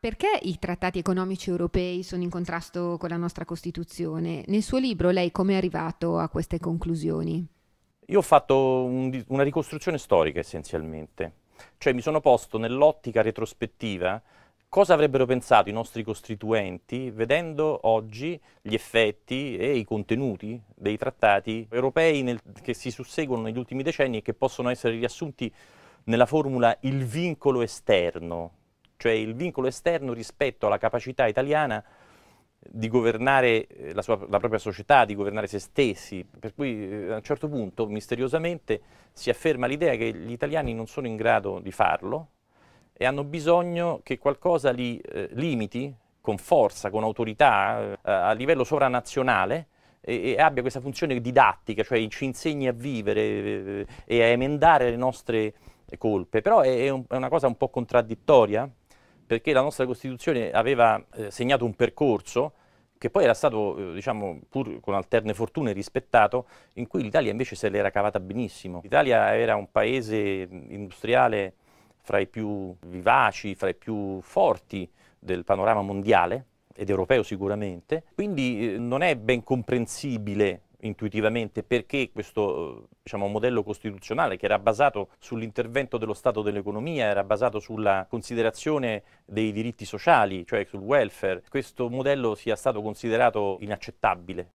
Perché i trattati economici europei sono in contrasto con la nostra Costituzione? Nel suo libro lei come è arrivato a queste conclusioni? Io ho fatto un, una ricostruzione storica essenzialmente, cioè mi sono posto nell'ottica retrospettiva cosa avrebbero pensato i nostri costituenti vedendo oggi gli effetti e i contenuti dei trattati europei nel, che si susseguono negli ultimi decenni e che possono essere riassunti nella formula il vincolo esterno cioè il vincolo esterno rispetto alla capacità italiana di governare eh, la, sua, la, propria società, di governare se stessi, per cui eh, a un certo punto misteriosamente si afferma l'idea che gli italiani non sono in grado di farlo e hanno bisogno che qualcosa li eh, limiti con forza, con autorità, eh, a livello sovranazionale e, e, abbia questa funzione didattica, cioè ci insegni a vivere eh, e a emendare le nostre colpe, però è, è, un, è una cosa un po' contraddittoria perché la nostra Costituzione aveva eh, segnato un percorso che poi era stato, eh, diciamo, pur con alterne fortune rispettato, in cui l'Italia invece se l'era cavata benissimo. L'Italia era un paese industriale fra i più vivaci, fra i più forti del panorama mondiale ed europeo sicuramente, quindi eh, non è ben comprensibile intuitivamente perché questo eh, diciamo, modello costituzionale che era basato sull'intervento dello Stato dell'economia, era basato sulla considerazione dei diritti sociali, cioè sul welfare, questo modello sia stato considerato inaccettabile.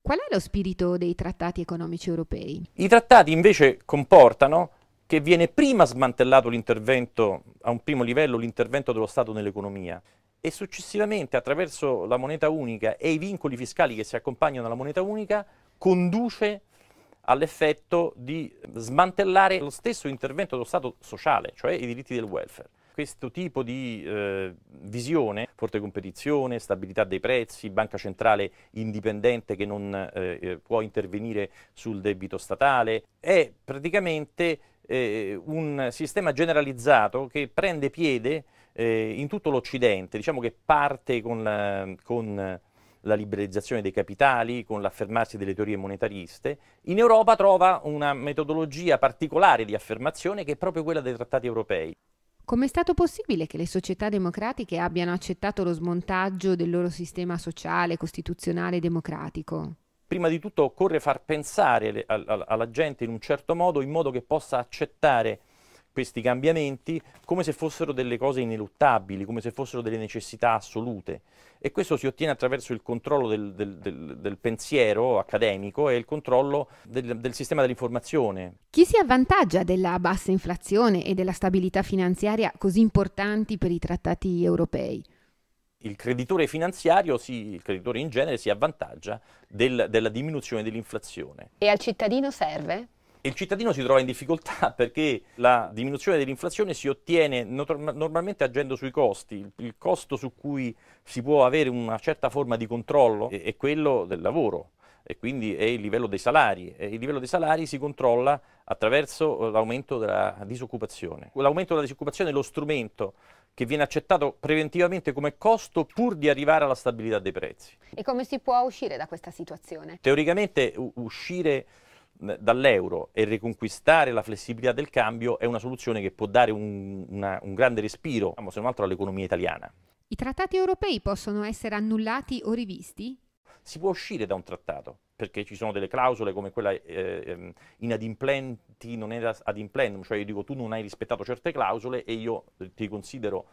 Qual è lo spirito dei trattati economici europei? I trattati invece comportano che viene prima smantellato l'intervento, a un primo livello, l'intervento dello Stato nell'economia e successivamente attraverso la moneta unica e i vincoli fiscali che si accompagnano alla moneta unica conduce all'effetto di smantellare lo stesso intervento dello Stato sociale, cioè i diritti del welfare. Questo tipo di eh, visione, forte competizione, stabilità dei prezzi, banca centrale indipendente che non eh, eh può intervenire sul debito statale, è praticamente eh, un sistema generalizzato che prende piede eh, in tutto l'Occidente, diciamo che parte con la, eh, con la liberalizzazione dei capitali, con l'affermarsi delle teorie monetariste, in Europa trova una metodologia particolare di affermazione che è proprio quella dei trattati europei. Com'è stato possibile che le società democratiche abbiano accettato lo smontaggio del loro sistema sociale, costituzionale e democratico? Prima di tutto occorre far pensare alla gente in un certo modo, in modo che possa accettare questi cambiamenti come se fossero delle cose ineluttabili, come se fossero delle necessità assolute. E questo si ottiene attraverso il controllo del, del, del, del pensiero accademico e il controllo del sistema dell'informazione. Chi si avvantaggia della bassa inflazione e della stabilità finanziaria così importanti per i trattati europei? il creditore finanziario, sì, il creditore in genere, si avvantaggia del, della diminuzione dell'inflazione. E al cittadino serve? il cittadino si trova in difficoltà perché la diminuzione dell'inflazione si ottiene normalmente agendo sui costi. Il, costo su cui si può avere una certa forma di controllo è, quello del lavoro e quindi è il livello dei salari. E il livello dei salari si controlla attraverso eh, l'aumento della disoccupazione. L'aumento della disoccupazione è lo strumento che viene accettato preventivamente come costo pur di arrivare alla stabilità dei prezzi. E come si può uscire da questa situazione? Teoricamente uscire dall'euro e riconquistare la flessibilità del cambio è una soluzione che può dare un, una, un grande respiro, diciamo, se non altro, all'economia italiana. I trattati europei possono essere annullati o rivisti? Si può uscire da un trattato perché ci sono delle clausole come quella eh, ehm, inadimplenti, non era implendum, cioè io dico tu non hai rispettato certe clausole e io ti considero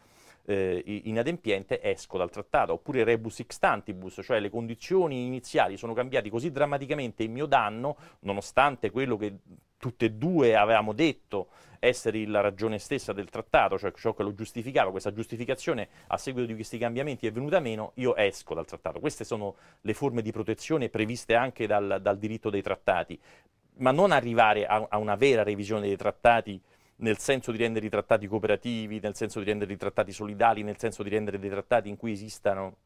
eh, inadempiente esco dal trattato, oppure rebus extantibus, cioè le condizioni iniziali sono cambiate così drammaticamente in mio danno, nonostante quello che tutte e due avevamo detto essere la ragione stessa del trattato, cioè ciò che lo giustificava, questa giustificazione a seguito di questi cambiamenti è venuta meno, io esco dal trattato. Queste sono le forme di protezione previste anche dal, dal diritto dei trattati, ma non arrivare a, a una vera revisione dei trattati nel senso di rendere i trattati cooperativi, nel senso di rendere i trattati solidali, nel senso di rendere dei trattati in cui esistano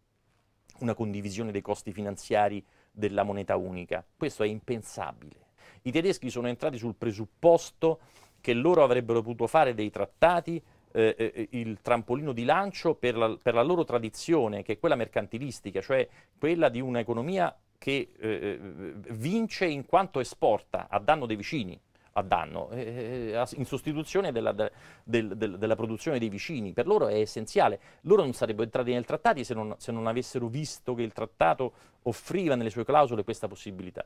una condivisione dei costi finanziari della moneta unica. Questo è impensabile. I tedeschi sono entrati sul presupposto che loro avrebbero potuto fare dei trattati eh, eh, eh il trampolino di lancio per la, per la, loro tradizione, che è quella mercantilistica, cioè quella di un'economia che eh, eh vince in quanto esporta a danno dei vicini a danno, eh, eh, eh, in sostituzione della, de, del, del, della, produzione dei vicini. Per loro è essenziale. Loro non sarebbero entrati nel trattato se se non avessero visto che il trattato offriva nelle sue clausole questa possibilità.